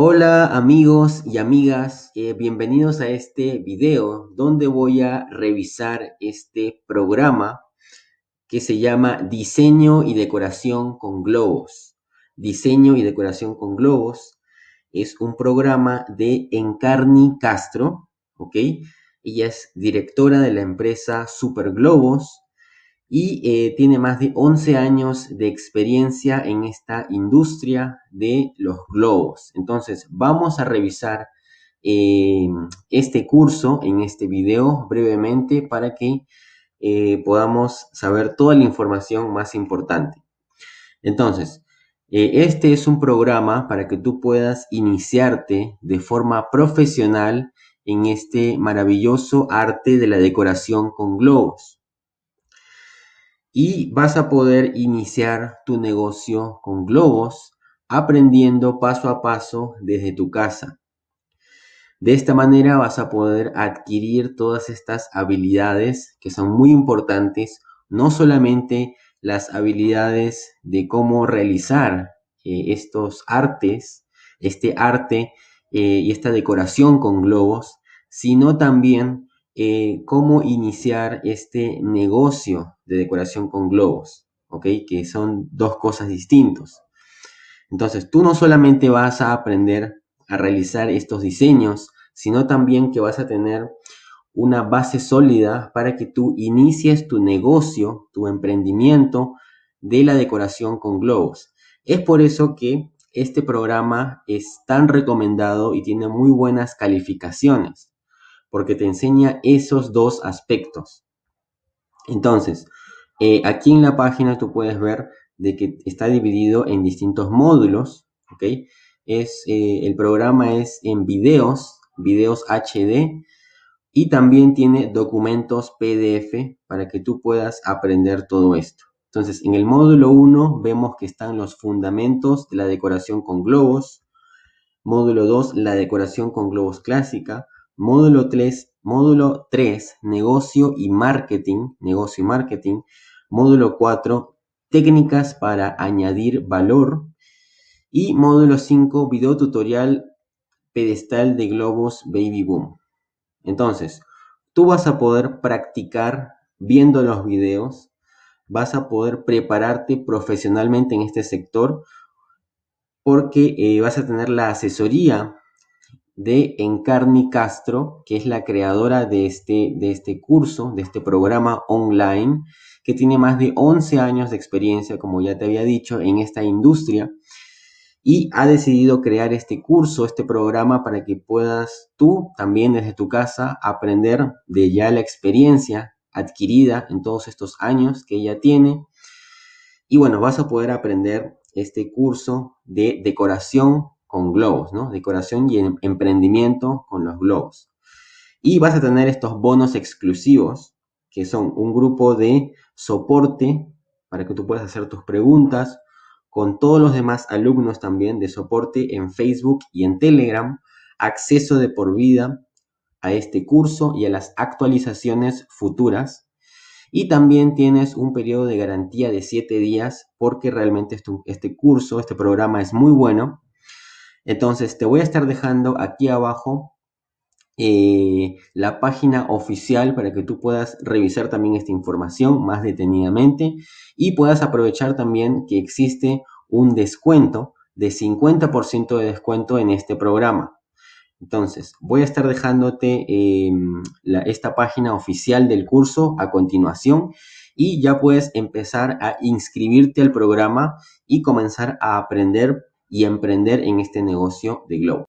Hola amigos y amigas, eh, bienvenidos a este video donde voy a revisar este programa que se llama Diseño y Decoración con Globos. Diseño y Decoración con Globos es un programa de Encarni Castro, ¿ok? Ella es directora de la empresa Super Globos y eh, tiene más de 11 años de experiencia en esta industria de los globos. Entonces, vamos a revisar eh, este curso en este video brevemente para que eh, podamos saber toda la información más importante. Entonces, este es un programa para que tú puedas iniciarte de forma profesional en este maravilloso arte de la decoración con globos y vas a poder iniciar tu negocio con globos aprendiendo paso a paso desde tu casa. De esta manera vas a poder adquirir todas estas habilidades que son muy importantes, no solamente las habilidades de cómo realizar eh, estos artes, este arte eh, y esta decoración con globos, sino también eh, cómo iniciar este negocio de decoración con globos, ¿ok? Que son dos cosas distintas. Entonces, tú no solamente vas a aprender a realizar estos diseños, sino también que vas a tener una base sólida para que tú inicies tu negocio, tu emprendimiento de la decoración con globos. Es por eso que este programa es tan recomendado y tiene muy buenas calificaciones porque te enseña esos dos aspectos. Entonces, eh, aquí en la página tú puedes ver de que está dividido en distintos módulos, ¿ok? Eh, el programa es en videos, videos HD, y también tiene documentos PDF para que tú puedas aprender todo esto. Entonces, en el módulo 1 vemos que están los fundamentos de la decoración con globos. Módulo 2, la decoración con globos clásica. Módulo 3, módulo 3, negocio y marketing, negocio y marketing. Módulo 4, técnicas para añadir valor. Y módulo 5, video tutorial pedestal de globos baby boom. Entonces, tú vas a poder practicar viendo los videos, vas a poder prepararte profesionalmente en este sector porque eh, vas a tener la asesoría de Encarni Castro, que es la creadora de este, de este curso, de este programa online, que tiene más de 11 años de experiencia, como ya te había dicho, en esta industria. Y ha decidido crear este curso, este programa, para que puedas tú también desde tu casa aprender de ya la experiencia adquirida en todos estos años que ella tiene. Y bueno, vas a poder aprender este curso de decoración con globos, ¿no? Decoración y em-, emprendimiento con los globos. Y vas a tener estos bonos exclusivos, que son un grupo de soporte para que tú puedas hacer tus preguntas, con todos los demás alumnos también de soporte en Facebook y en Telegram, acceso de por vida a este curso y a las actualizaciones futuras. Y también tienes un periodo de garantía de 7 días porque realmente este curso, este programa es muy bueno entonces, te voy a estar dejando aquí abajo eh, la página oficial para que tú puedas revisar también esta información más detenidamente y puedas aprovechar también que existe un descuento de 50% de descuento en este programa. Entonces, voy a estar dejándote em, esta página oficial del curso a continuación y ya puedes empezar a inscribirte al programa y comenzar a aprender y emprender en este negocio de Globo.